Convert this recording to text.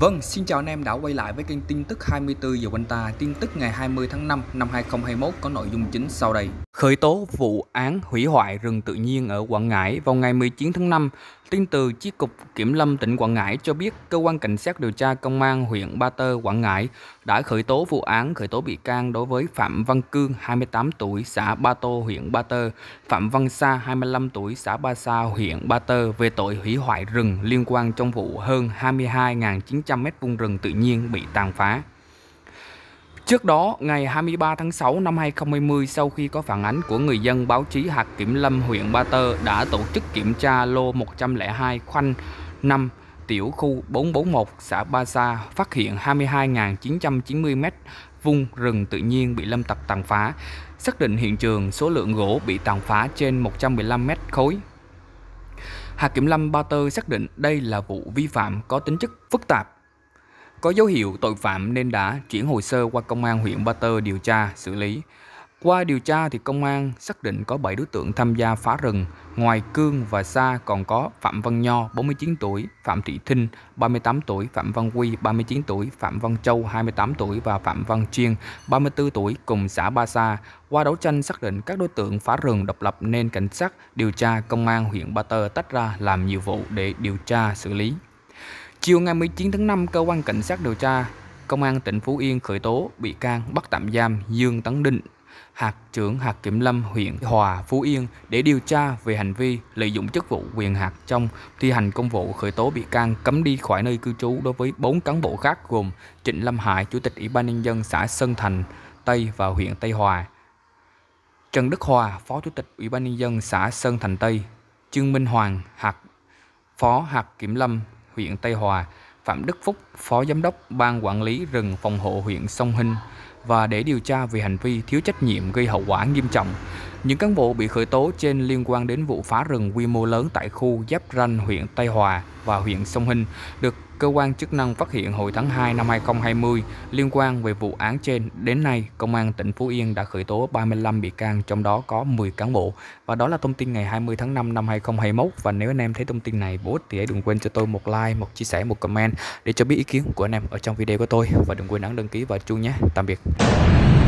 Vâng, xin chào anh em đã quay lại với kênh tin tức 24 giờ quanh ta. Tin tức ngày 20 tháng 5 năm 2021 có nội dung chính sau đây. Khởi tố vụ án hủy hoại rừng tự nhiên ở Quảng Ngãi vào ngày 19 tháng 5, tin từ Chi cục Kiểm lâm tỉnh Quảng Ngãi cho biết cơ quan cảnh sát điều tra công an huyện Ba Tơ, Quảng Ngãi đã khởi tố vụ án khởi tố bị can đối với Phạm Văn Cương, 28 tuổi, xã Ba Tô, huyện Ba Tơ, Phạm Văn Sa, 25 tuổi, xã Ba Sa, huyện Ba Tơ về tội hủy hoại rừng liên quan trong vụ hơn 22.900 900 mét vuông rừng tự nhiên bị tàn phá. Trước đó, ngày 23 tháng 6 năm 2020, sau khi có phản ánh của người dân báo chí hạt kiểm lâm huyện Ba Tơ đã tổ chức kiểm tra lô 102 khoanh 5 tiểu khu 441 xã Ba Sa phát hiện 22.990 mét vuông rừng tự nhiên bị lâm tặc tàn phá. Xác định hiện trường số lượng gỗ bị tàn phá trên 115 mét khối. Hạt kiểm lâm Ba Tơ xác định đây là vụ vi phạm có tính chất phức tạp có dấu hiệu tội phạm nên đã chuyển hồ sơ qua công an huyện Ba Tơ điều tra, xử lý. Qua điều tra thì công an xác định có 7 đối tượng tham gia phá rừng, ngoài Cương và Sa còn có Phạm Văn Nho 49 tuổi, Phạm Thị Thinh 38 tuổi, Phạm Văn Quy 39 tuổi, Phạm Văn Châu 28 tuổi và Phạm Văn Chiên 34 tuổi cùng xã Ba Sa. Qua đấu tranh xác định các đối tượng phá rừng độc lập nên cảnh sát điều tra công an huyện Ba Tơ tách ra làm nhiều vụ để điều tra xử lý. Chiều ngày 19 tháng 5, cơ quan cảnh sát điều tra Công an tỉnh Phú Yên khởi tố bị can bắt tạm giam Dương Tấn Định, hạt trưởng hạt kiểm lâm huyện Hòa, Phú Yên để điều tra về hành vi lợi dụng chức vụ quyền hạt trong thi hành công vụ khởi tố bị can cấm đi khỏi nơi cư trú đối với 4 cán bộ khác gồm Trịnh Lâm Hải, Chủ tịch Ủy ban Nhân dân xã Sơn Thành, Tây và huyện Tây Hòa, Trần Đức Hòa, Phó Chủ tịch Ủy ban Nhân dân xã Sơn Thành Tây, Trương Minh Hoàng, hạt Phó hạt kiểm lâm huyện Tây Hòa, Phạm Đức Phúc, Phó Giám đốc Ban Quản lý rừng phòng hộ huyện Sông Hinh và để điều tra về hành vi thiếu trách nhiệm gây hậu quả nghiêm trọng những cán bộ bị khởi tố trên liên quan đến vụ phá rừng quy mô lớn tại khu giáp ranh huyện Tây Hòa và huyện Sông Hinh được cơ quan chức năng phát hiện hồi tháng 2 năm 2020 liên quan về vụ án trên. Đến nay, Công an tỉnh Phú Yên đã khởi tố 35 bị can, trong đó có 10 cán bộ. Và đó là thông tin ngày 20 tháng 5 năm 2021. Và nếu anh em thấy thông tin này bổ ích thì hãy đừng quên cho tôi một like, một chia sẻ, một comment để cho biết ý kiến của anh em ở trong video của tôi. Và đừng quên ấn đăng ký và chuông nhé. Tạm biệt.